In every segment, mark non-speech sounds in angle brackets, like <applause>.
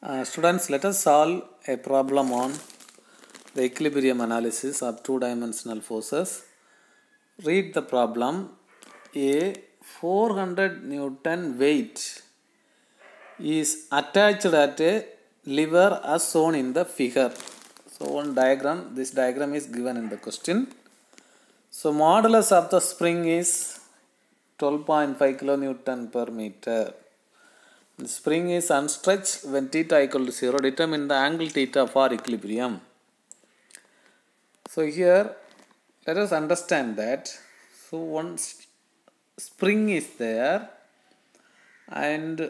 Uh, students, let us solve a problem on the equilibrium analysis of two-dimensional forces. Read the problem. A 400 Newton weight is attached at a lever as shown in the figure. So one diagram, this diagram is given in the question. So modulus of the spring is 12.5 kilonewton per meter. The spring is unstretched when theta equal to 0. Determine the angle theta for equilibrium. So here let us understand that. So once spring is there and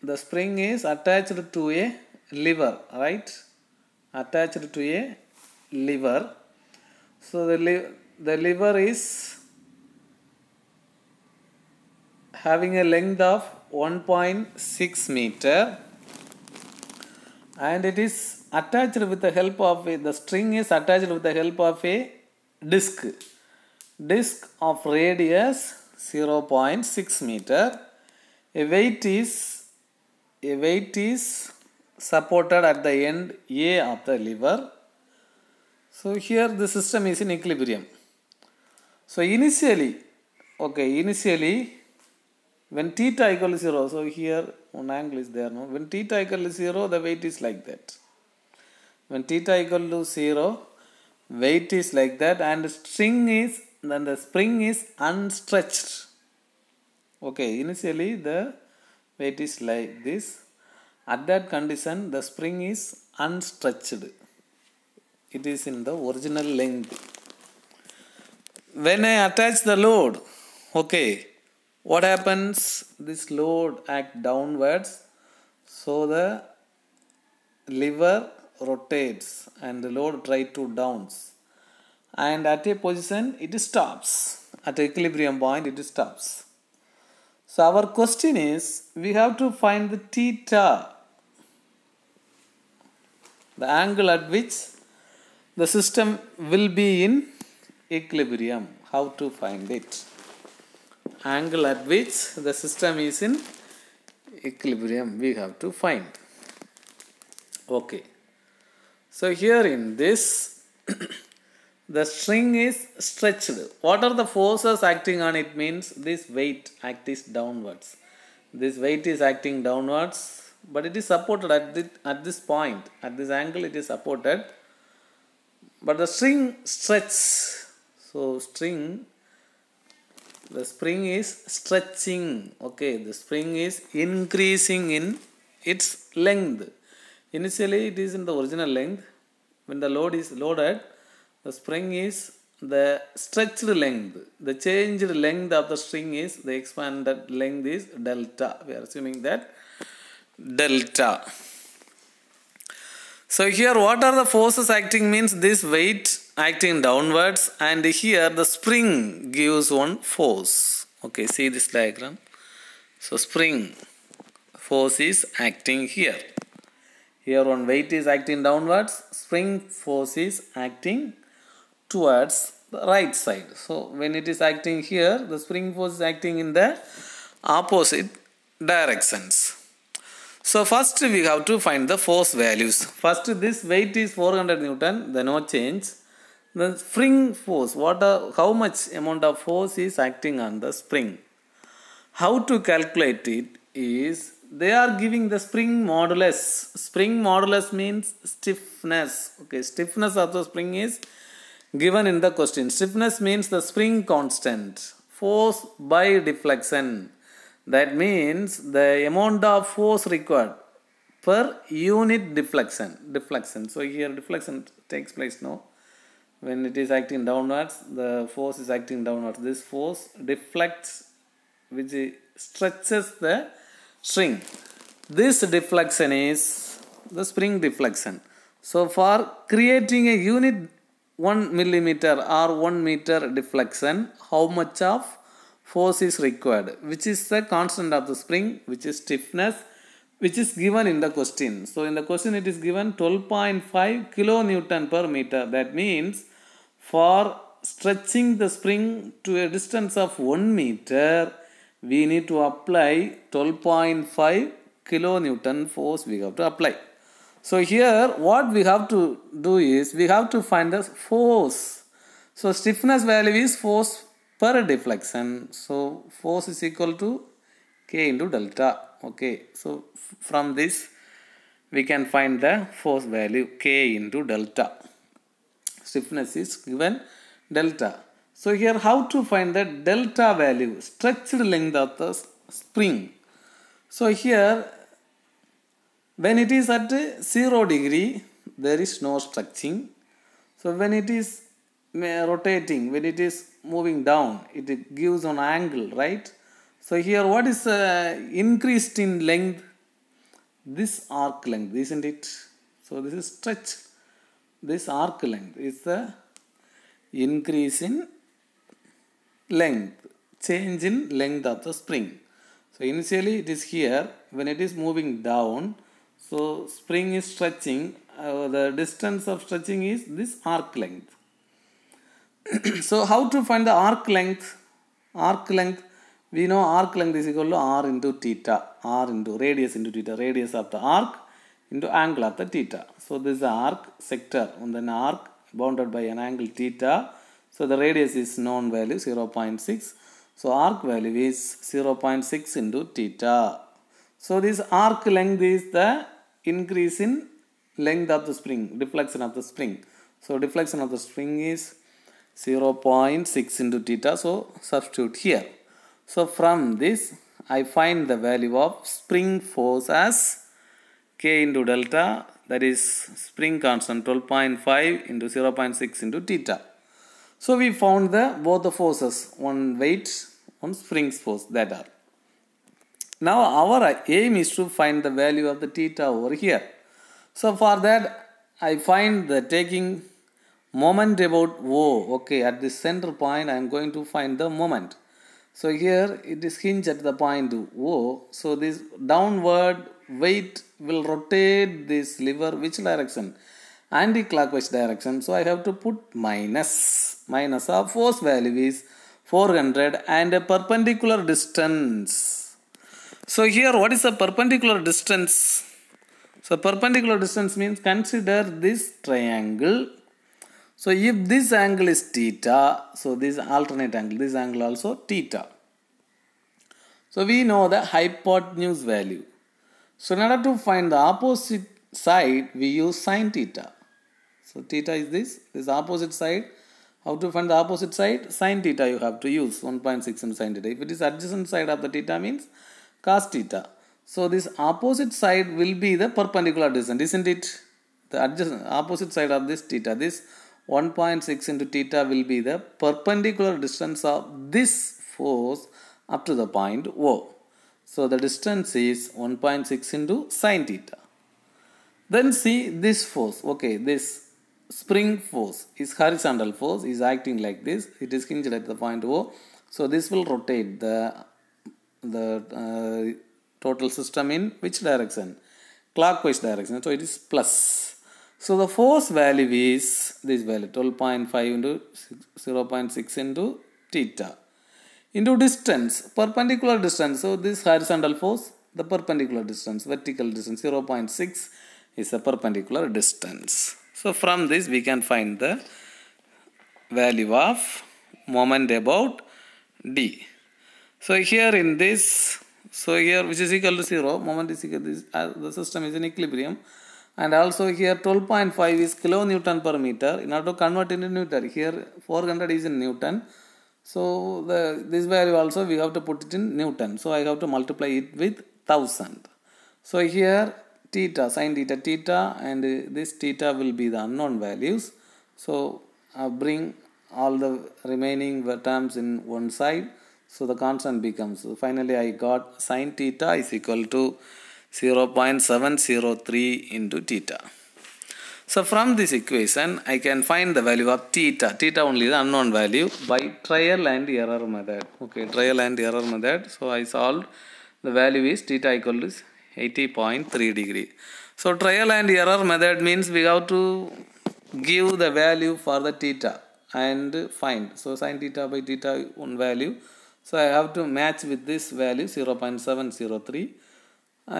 the spring is attached to a lever right attached to a lever so the the lever is having a length of 1.6 meter and it is attached with the help of a, the string is attached with the help of a disc disc of radius 0.6 meter a weight is a weight is supported at the end A of the lever. So here the system is in equilibrium. So initially, okay, initially when theta equal to 0, so here one angle is there, no? When theta equal to 0, the weight is like that. When theta equal to 0, weight is like that and string is, then the spring is unstretched. Okay, initially the weight is like this. At that condition, the spring is unstretched. It is in the original length. When I attach the load, okay, what happens this load act downwards so the lever rotates and the load try to downs and at a position it stops at equilibrium point it stops so our question is we have to find the theta the angle at which the system will be in equilibrium how to find it angle at which the system is in equilibrium we have to find. Okay. So here in this <coughs> the string is stretched. What are the forces acting on it means this weight acts downwards. This weight is acting downwards but it is supported at, this at this point. At this angle it is supported. But the string stretches. So string the spring is stretching okay the spring is increasing in its length initially it is in the original length when the load is loaded the spring is the stretched length the changed length of the string is the expanded length is delta we are assuming that delta so here what are the forces acting means this weight acting downwards and here the spring gives one force. Okay, see this diagram. So spring force is acting here. Here one weight is acting downwards, spring force is acting towards the right side. So when it is acting here, the spring force is acting in the opposite directions. So first we have to find the force values. First this weight is 400 Newton, the no change the spring force what how much amount of force is acting on the spring how to calculate it is they are giving the spring modulus spring modulus means stiffness okay stiffness of the spring is given in the question stiffness means the spring constant force by deflection that means the amount of force required per unit deflection deflection so here deflection takes place now when it is acting downwards the force is acting downwards this force deflects which stretches the string this deflection is the spring deflection so for creating a unit 1 millimeter or 1 meter deflection how much of force is required which is the constant of the spring which is stiffness which is given in the question. So in the question it is given 12.5 kilonewton per meter. That means for stretching the spring to a distance of 1 meter, we need to apply 12.5 kilonewton force we have to apply. So here what we have to do is we have to find the force. So stiffness value is force per deflection. So force is equal to k into delta. Okay. So from this we can find the force value k into delta stiffness is given delta. So here how to find the delta value, stretched length of the spring. So here when it is at 0 degree there is no stretching. So when it is rotating, when it is moving down, it gives an angle, right? So here what is uh, increased in length? This arc length, isn't it? So this is stretched this arc length is the increase in length change in length of the spring so initially it is here when it is moving down so spring is stretching uh, the distance of stretching is this arc length <clears throat> so how to find the arc length arc length we know arc length is equal to r into theta r into radius into theta radius of the arc into angle of the theta. So this arc sector on an arc bounded by an angle theta. So the radius is known value 0.6. So arc value is 0.6 into theta. So this arc length is the increase in length of the spring, deflection of the spring. So deflection of the spring is 0.6 into theta. So substitute here. So from this I find the value of spring force as K into delta that is spring constant 12.5 into 0 0.6 into theta. So we found the both the forces one weight one spring force that are. Now our aim is to find the value of the theta over here. So for that I find the taking moment about O oh, okay at the center point I am going to find the moment. So here it is hinged at the point O oh, so this downward weight will rotate this lever which direction? Anti-clockwise direction. So I have to put minus. Minus of force value is 400 and a perpendicular distance. So here what is the perpendicular distance? So perpendicular distance means consider this triangle. So if this angle is theta, so this alternate angle, this angle also theta. So we know the hypotenuse value. So in order to find the opposite side, we use sine theta. So theta is this, this opposite side. How to find the opposite side? Sine theta you have to use, 1.6 and sine theta. If it is adjacent side of the theta means cos theta. So this opposite side will be the perpendicular distance, isn't it? The adjacent, opposite side of this theta, this 1.6 into theta will be the perpendicular distance of this force up to the point O. So the distance is 1.6 into sine theta. Then see this force. Okay, this spring force is horizontal force is acting like this. It is hinged at the point O. So this will rotate the the uh, total system in which direction? Clockwise direction. So it is plus. So the force value is this value 12.5 into 0.6 into theta into distance, perpendicular distance. So this horizontal force, the perpendicular distance, vertical distance 0.6 is the perpendicular distance. So from this we can find the value of moment about D. So here in this, so here which is equal to 0, moment is equal to this, uh, the system is in equilibrium and also here 12.5 is kilo newton per meter in order to convert into newton here 400 is in newton so the this value also we have to put it in Newton. So I have to multiply it with 1000. So here theta, sine theta, theta and this theta will be the unknown values. So I bring all the remaining terms in one side. So the constant becomes, finally I got sine theta is equal to 0 0.703 into theta. So from this equation, I can find the value of theta. Theta only the unknown value by trial and error method. Okay, trial and error method. So I solved the value is theta equal to 80.3 degree. So trial and error method means we have to give the value for the theta and find. So sine theta by theta one value. So I have to match with this value 0.703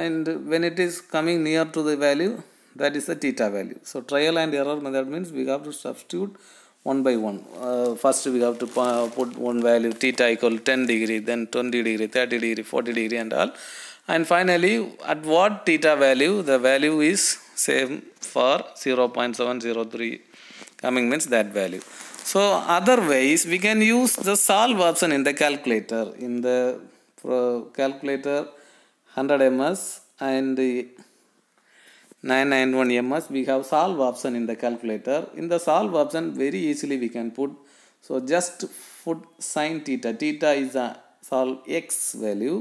and when it is coming near to the value that is the theta value. So trial and error method means we have to substitute one by one. Uh, first we have to put one value theta equal 10 degree, then 20 degree, 30 degree, 40 degree and all. And finally at what theta value the value is same for 0 0.703 coming means that value. So other ways we can use the solve option in the calculator in the uh, calculator 100 ms and 991 ms we have solve option in the calculator in the solve option very easily we can put so just put sine theta theta is a solve x value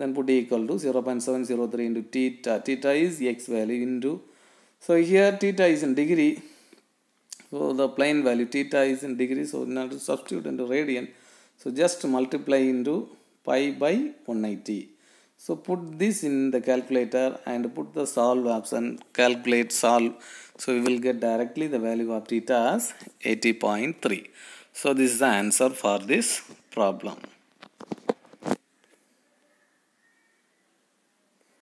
then put equal to 0 0.703 into theta theta is x value into so here theta is in degree so the plane value theta is in degree so now to substitute into radian so just multiply into pi by 180 so put this in the calculator and put the solve option calculate solve. So we will get directly the value of theta as 80.3. So this is the answer for this problem.